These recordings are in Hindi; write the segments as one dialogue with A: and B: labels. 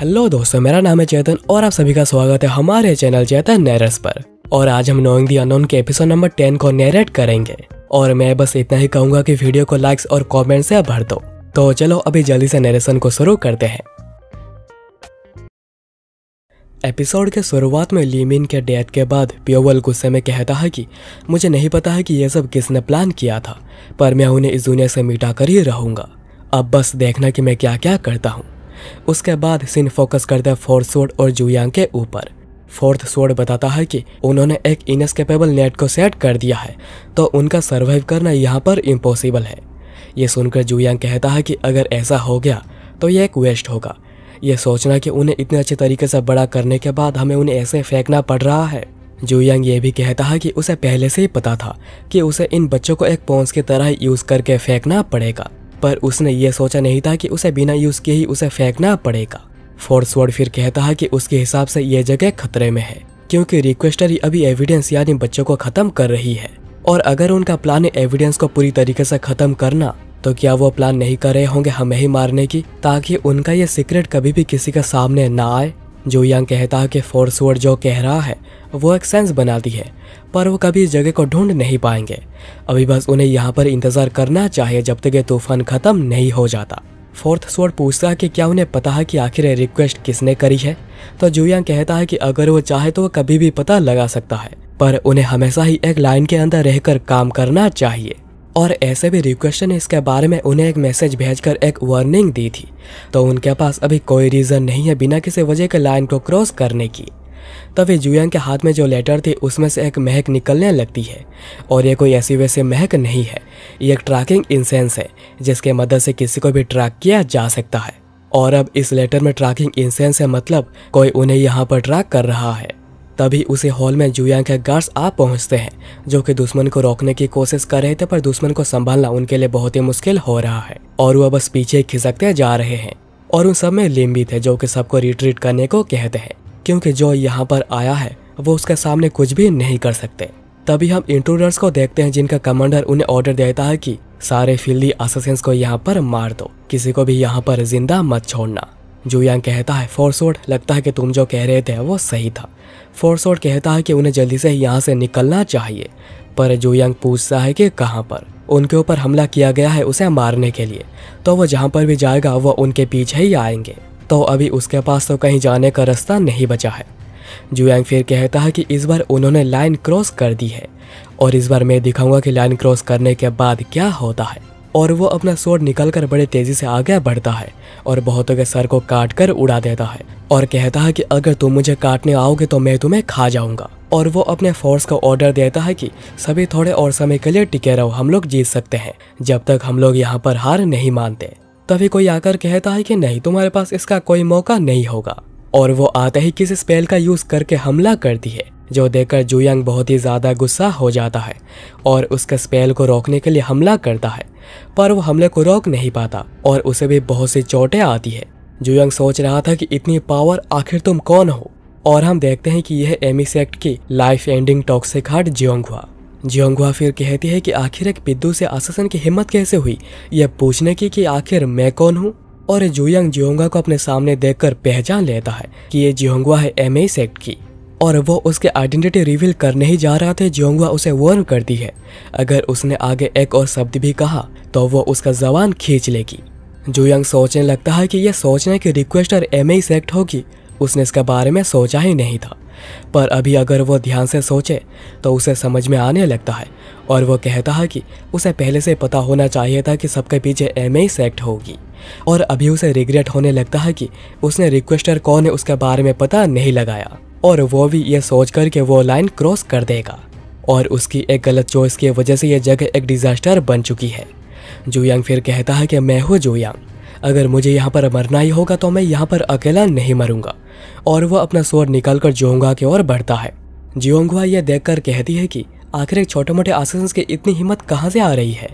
A: हेलो दोस्तों मेरा नाम है चेतन और आप सभी का स्वागत है हमारे चैनल चेतन नैरस पर और आज हम नोइंग दी अनोन के एपिसोड नंबर टेन को नरेट करेंगे और मैं बस इतना ही कहूंगा कि वीडियो को लाइक्स और कमेंट से भर दो तो चलो अभी जल्दी से नरेशन को शुरू करते हैं एपिसोड के शुरुआत में लीमिन के डेथ के बाद प्योवल गुस्से में कहता है कि मुझे नहीं पता है कि यह सब किसने प्लान किया था पर मैं उन्हें इस दुनिया से मिटा कर ही रहूंगा अब बस देखना कि मैं क्या क्या करता हूँ उसके बाद सीन फोकस करता है फोर्थ सोड और जुयांग के ऊपर फोर्थ सोड बताता है कि उन्होंने एक इनस्केपेबल नेट को सेट कर दिया है तो उनका सर्वाइव करना यहाँ पर इम्पॉसिबल है ये सुनकर जुयांग कहता है कि अगर ऐसा हो गया तो ये एक वेस्ट होगा ये सोचना कि उन्हें इतने अच्छे तरीके से बड़ा करने के बाद हमें उन्हें ऐसे फेंकना पड़ रहा है जुयांग ये भी कहता है कि उसे पहले से ही पता था कि उसे इन बच्चों को एक पॉन्स की तरह यूज़ करके फेंकना पड़ेगा पर उसने ये सोचा नहीं था कि उसे बिना यूज़ के ही उसे फेंकना पड़ेगा फोर्सवर्ड फिर कहता है कि उसके हिसाब से ये जगह खतरे में है क्योंकि रिक्वेस्टर ही अभी एविडेंस यानी बच्चों को खत्म कर रही है और अगर उनका प्लान है एविडेंस को पूरी तरीके से खत्म करना तो क्या वो प्लान नहीं कर रहे होंगे हमें ही मारने की ताकि उनका ये सीक्रेट कभी भी किसी के सामने ना आए जो यंग कहता कि वर्ड जो कह रहा है वो एक सेंस बनाती है पर वो कभी इस जगह को ढूंढ नहीं पाएंगे अभी बस उन्हें यहाँ पर इंतजार करना चाहिए जब तक ये तूफान खत्म नहीं हो जाता फोर्थ स्वर्ड पूछता है कि क्या उन्हें पता है कि आखिर ये रिक्वेस्ट किसने करी है तो जूयांग कहता है कि अगर वो चाहे तो वो कभी भी पता लगा सकता है पर उन्हें हमेशा ही एक लाइन के अंदर रहकर काम करना चाहिए और ऐसे भी रिक्वेस्ट ने इसके बारे में उन्हें एक मैसेज भेजकर एक वार्निंग दी थी तो उनके पास अभी कोई रीज़न नहीं है बिना किसी वजह के लाइन को क्रॉस करने की तभी जुयंग के हाथ में जो लेटर थी उसमें से एक महक निकलने लगती है और ये कोई ऐसी वैसी महक नहीं है ये एक ट्रैकिंग इंसेंस है जिसके मदद से किसी को भी ट्रैक किया जा सकता है और अब इस लेटर में ट्रैकिंग इंसेंस है मतलब कोई उन्हें यहाँ पर ट्रैक कर रहा है तभी उसे हॉल में जुयांग के गार्ड्स आ पहुंचते हैं जो कि दुश्मन को रोकने की कोशिश कर रहे थे पर दुश्मन को संभालना उनके लिए बहुत ही मुश्किल हो रहा है और वह बस पीछे खिसकते जा रहे हैं और उन सब में लिम्बी थे जो कि सबको रिट्रीट करने को कहते हैं क्योंकि जो यहाँ पर आया है वो उसके सामने कुछ भी नहीं कर सकते तभी हम इंट्रूडर्स को देखते हैं जिनका कमांडर उन्हें ऑर्डर देता है कि सारे फील्डी असेसेंस को यहाँ पर मार दो किसी को भी यहाँ पर जिंदा मत छोड़ना यांग कहता है फोरसोड लगता है कि तुम जो कह रहे थे वो सही था फोरसोड कहता है कि उन्हें जल्दी से यहाँ से निकलना चाहिए पर यांग पूछता है कि कहाँ पर उनके ऊपर हमला किया गया है उसे मारने के लिए तो वो जहाँ पर भी जाएगा वह उनके पीछे ही आएंगे तो अभी उसके पास तो कहीं जाने का रास्ता नहीं बचा है जुयांग फिर कहता है कि इस बार उन्होंने लाइन क्रॉस कर दी है और इस बार मैं दिखाऊंगा कि लाइन क्रॉस करने के बाद क्या होता है और वो अपना निकल कर बड़े तेजी से आगे बढ़ता है और बहुतों के सर को काट कर उड़ा देता है और कहता है कि अगर तुम मुझे काटने आओगे तो मैं तुम्हें खा जाऊंगा और वो अपने फोर्स को ऑर्डर देता है कि सभी थोड़े और समय के लिए टिके रहो हम लोग जीत सकते हैं जब तक हम लोग यहाँ पर हार नहीं मानते तभी कोई आकर कहता है कि नहीं तुम्हारे पास इसका कोई मौका नहीं होगा और वो आते ही किसी स्पेल का यूज करके हमला करती है जो देखकर जुयंग बहुत ही ज्यादा गुस्सा हो जाता है और उसके स्पेल को रोकने के लिए हमला करता है पर वो हमले को रोक नहीं पाता और उसे भी बहुत सी चोटें आती है जुयंग सोच रहा था कि इतनी पावर आखिर तुम कौन हो और हम देखते हैं कि यह एमिस एक्ट की life ending toxic heart Jionghua Jionghua फिर कहती है कि आखिर एक बिद्दू से आसासन की हिम्मत कैसे हुई यह पूछने की कि आखिर मैं कौन हूँ और जुयंग जियोंगा को अपने सामने देखकर पहचान लेता है कि ये जियोंगुआ है एम एक्ट की और वो उसके आइडेंटिटी रिवील करने ही जा रहा था जोंगवा उसे वर्न कर दी है अगर उसने आगे एक और शब्द भी कहा तो वो उसका जवान खींच लेगी यंग सोचने लगता है कि यह सोचने की रिक्वेस्टर एम ही सेक्ट होगी उसने इसके बारे में सोचा ही नहीं था पर अभी अगर वो ध्यान से सोचे तो उसे समझ में आने लगता है और वो कहता है कि उसे पहले से पता होना चाहिए था कि सबके पीछे एम ही सेक्ट होगी और अभी उसे रिग्रेट होने लगता है कि उसने रिक्वेस्टर कौन है उसके बारे में पता नहीं लगाया और वो भी ये सोच कर के वो लाइन क्रॉस कर देगा और उसकी एक गलत चॉइस की वजह से यह जगह एक डिजास्टर बन चुकी है जुयांग फिर कहता है कि मैं हूँ जुयांग अगर मुझे यहाँ पर मरना ही होगा तो मैं यहाँ पर अकेला नहीं मरूंगा और वह अपना स्वर निकाल कर जोंगा की ओर बढ़ता है जियोंगवा यह देखकर कहती है कि आखिर एक छोटे मोटे आसन्स की इतनी हिम्मत कहाँ से आ रही है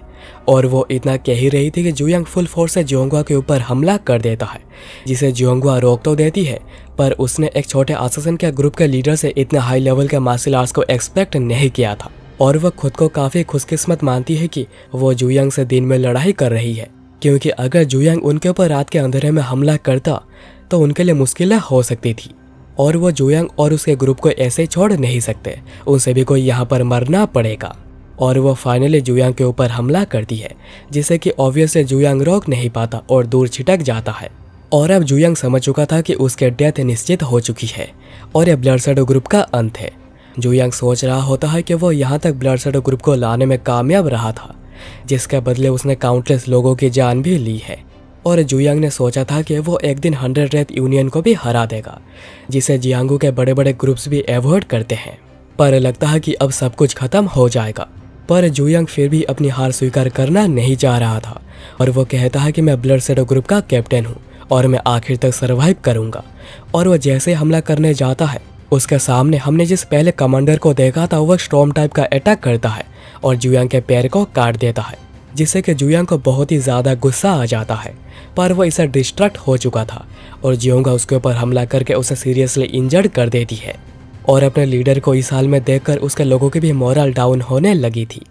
A: और वो इतना कह ही रही थी कि जुयंग फुल फोर्स से जोंगवा के ऊपर हमला कर देता है जिसे जोंगवा रोक तो देती है पर उसने एक छोटे आसासन के ग्रुप के लीडर से इतने हाई लेवल के मार्शल आर्ट्स को एक्सपेक्ट नहीं किया था और वह खुद को काफ़ी खुशकिस्मत मानती है कि वो जुयंग से दिन में लड़ाई कर रही है क्योंकि अगर जुयंग उनके ऊपर रात के अंधेरे में हमला करता तो उनके लिए मुश्किलें हो सकती थी और वो जुयंग और उसके ग्रुप को ऐसे छोड़ नहीं सकते उन सभी को यहाँ पर मरना पड़ेगा और वो फाइनली जुयांग के ऊपर हमला करती है जिससे कि ऑब्वियसली जुयांग रोक नहीं पाता और दूर छिटक जाता है और अब जुयांग समझ चुका था कि उसके डेथ निश्चित हो चुकी है और यह ब्लडसडो ग्रुप का अंत है जुयांग सोच रहा होता है कि वो यहाँ तक ब्लडसडो ग्रुप को लाने में कामयाब रहा था जिसके बदले उसने काउंटलेस लोगों की जान भी ली है और जुयांग ने सोचा था कि वो एक दिन हंड्रेड रेथ यूनियन को भी हरा देगा जिसे जियांगू के बड़े बड़े ग्रुप्स भी एवॉइड करते हैं पर लगता है कि अब सब कुछ खत्म हो जाएगा पर जुयांग फिर भी अपनी हार स्वीकार करना नहीं चाह रहा था और वो कहता है कि मैं ब्लड सेडो ग्रुप का कैप्टन हूँ और मैं आखिर तक सर्वाइव करूंगा और वह जैसे हमला करने जाता है उसके सामने हमने जिस पहले कमांडर को देखा था वह स्टॉम टाइप का अटैक करता है और जुयांग के पैर को काट देता है जिससे कि जुयांग को बहुत ही ज़्यादा गुस्सा आ जाता है पर वह इसे डिस्ट्रैक्ट हो चुका था और जियोंगा उसके ऊपर हमला करके उसे सीरियसली इंजर्ड कर देती है और अपने लीडर को इस हाल में देखकर उसके लोगों की भी मॉरल डाउन होने लगी थी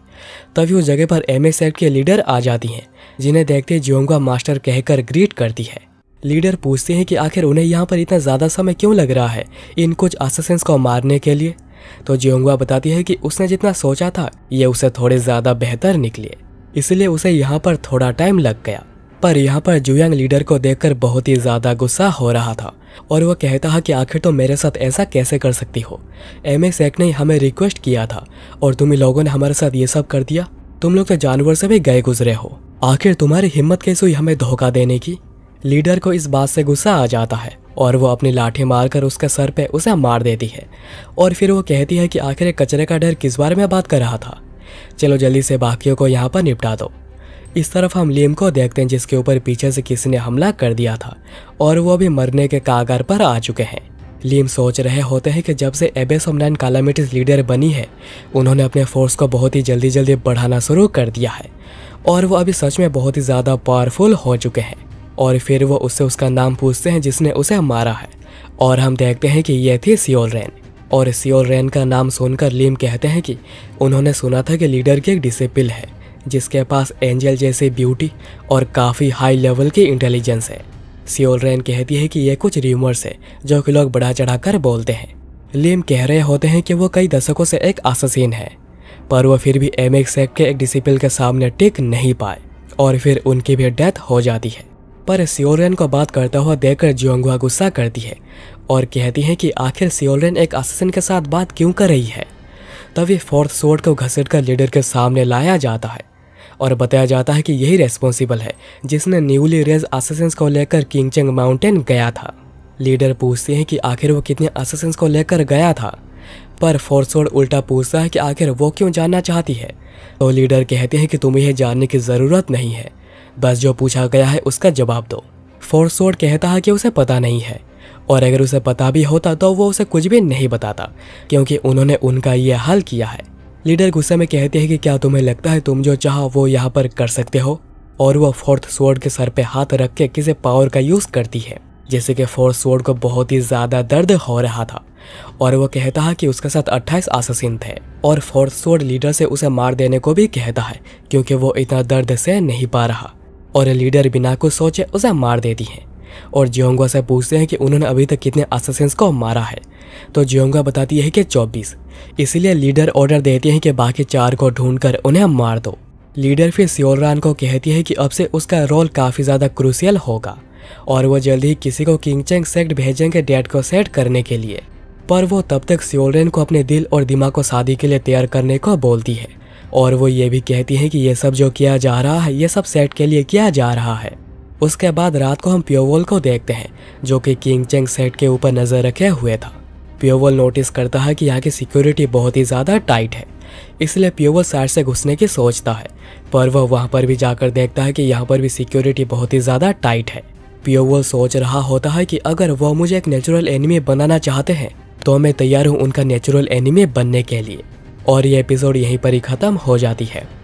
A: तभी उस जगह पर एम के लीडर आ जाती हैं जिन्हें देखते जियोंगा मास्टर कहकर ग्रीट करती है लीडर पूछते हैं कि आखिर उन्हें यहाँ पर इतना ज़्यादा समय क्यों लग रहा है इन कुछ असेसेंस को मारने के लिए तो जियोंगुआ बताती है कि उसने जितना सोचा था ये उसे थोड़े ज़्यादा बेहतर निकले इसलिए उसे यहाँ पर थोड़ा टाइम लग गया पर यहाँ पर जुयांग लीडर को देखकर बहुत ही ज्यादा गुस्सा हो रहा था और वो कहता है कि आखिर तो मेरे साथ ऐसा कैसे कर सकती हो एम ए सेक ने हमें रिक्वेस्ट किया था और तुम लोगों ने हमारे साथ ये सब कर दिया तुम लोग तो जानवर से भी गए गुजरे हो आखिर तुम्हारी हिम्मत कैसे हुई हमें धोखा देने की लीडर को इस बात से गुस्सा आ जाता है और वो अपनी लाठी मारकर उसके सर पे उसे मार देती है और फिर वो कहती है कि आखिर कचरे का डर किस बारे में बात कर रहा था चलो जल्दी से बाकियों को यहाँ पर निपटा दो इस तरफ हम लीम को देखते हैं जिसके ऊपर पीछे से किसी ने हमला कर दिया था और वो अभी मरने के कागार पर आ चुके हैं लीम सोच रहे होते हैं कि जब से एबेस नाइन कालामिटिस लीडर बनी है उन्होंने अपने फोर्स को बहुत ही जल्दी जल्दी बढ़ाना शुरू कर दिया है और वो अभी सच में बहुत ही ज़्यादा पावरफुल हो चुके हैं और फिर वो उससे उसका नाम पूछते हैं जिसने उसे मारा है और हम देखते हैं कि ये थी सियोल रेन और सियोर रैन का नाम सुनकर लीम कहते हैं कि उन्होंने सुना था कि लीडर की एक डिसिप्ल है जिसके पास एंजल जैसे ब्यूटी और काफ़ी हाई लेवल की इंटेलिजेंस है सियोल रैन कहती है कि ये कुछ र्यूमर्स है जो कि लोग बढ़ा चढ़ा बोलते हैं लीम कह रहे होते हैं कि वो कई दशकों से एक आससीन है पर वह फिर भी एम एक्स के एक डिसिप्ल के सामने टिक नहीं पाए और फिर उनकी भी डेथ हो जाती है पर सियोरेन को बात करता हुआ देखकर जियोंगुआ गुस्सा करती है और कहती हैं कि आखिर सियोलिन एक असिसन के साथ बात क्यों कर रही है तब ये फोर्थ सोर्ड को घसीट कर लीडर के सामने लाया जाता है और बताया जाता है कि यही रेस्पॉन्सिबल है जिसने न्यूली रेज असेसेंस को लेकर किंगचेंग माउंटेन गया था लीडर पूछते हैं कि आखिर वो कितने असेसेंस को लेकर गया था पर फोर्सोड उल्टा पूछता है कि आखिर वो क्यों जानना चाहती है तो लीडर कहते हैं कि तुम्हें यह जानने की ज़रूरत नहीं है बस जो पूछा गया है उसका जवाब दो फोर्सोड कहता है कि उसे पता नहीं है और अगर उसे पता भी होता तो वो उसे कुछ भी नहीं बताता क्योंकि उन्होंने उनका ये हल किया है लीडर गुस्से में कहते हैं कि क्या तुम्हें लगता है तुम जो चाह वो यहाँ पर कर सकते हो और वह फोर्थ स्वॉर्ड के सर पे हाथ रख के किसी पावर का यूज करती है जैसे कि फोर्थ स्वॉर्ड को बहुत ही ज्यादा दर्द हो रहा था और वह कहता है कि उसके साथ 28 आसासिन थे और फोर्थ स्वॉर्ड लीडर से उसे मार देने को भी कहता है क्योंकि वो इतना दर्द से नहीं पा रहा और लीडर बिना कुछ सोचे उसे मार देती है और जियोंगवा से पूछते हैं कि उन्होंने अभी तक कितने असेसेंस को मारा है तो जियोंगवा बताती है कि 24। इसलिए लीडर ऑर्डर देती है कि बाकी चार को ढूंढकर उन्हें मार दो लीडर फिर सियोलरान को कहती है कि अब से उसका रोल काफ़ी ज़्यादा क्रूसियल होगा और वो जल्द ही किसी को किंगचेंग सेक्ट भेजेंगे डेट को सेट करने के लिए पर वो तब तक सियोलरेन को अपने दिल और दिमाग को शादी के लिए तैयार करने को बोलती है और वो ये भी कहती है कि ये सब जो किया जा रहा है ये सब सेट के लिए किया जा रहा है उसके बाद रात को हम प्योवल को देखते हैं जो कि किंग चेंग सेट के ऊपर नजर रखे हुए था प्योवल नोटिस करता है कि यहाँ की सिक्योरिटी बहुत ही ज़्यादा टाइट है इसलिए प्योवल साइड से घुसने की सोचता है पर वह वहाँ पर भी जाकर देखता है कि यहाँ पर भी सिक्योरिटी बहुत ही ज़्यादा टाइट है प्योवल सोच रहा होता है कि अगर वह मुझे एक नेचुरल एनिमी बनाना चाहते हैं तो मैं तैयार हूँ उनका नेचुरल एनिमी बनने के लिए और ये एपिसोड यहीं पर ही ख़त्म हो जाती है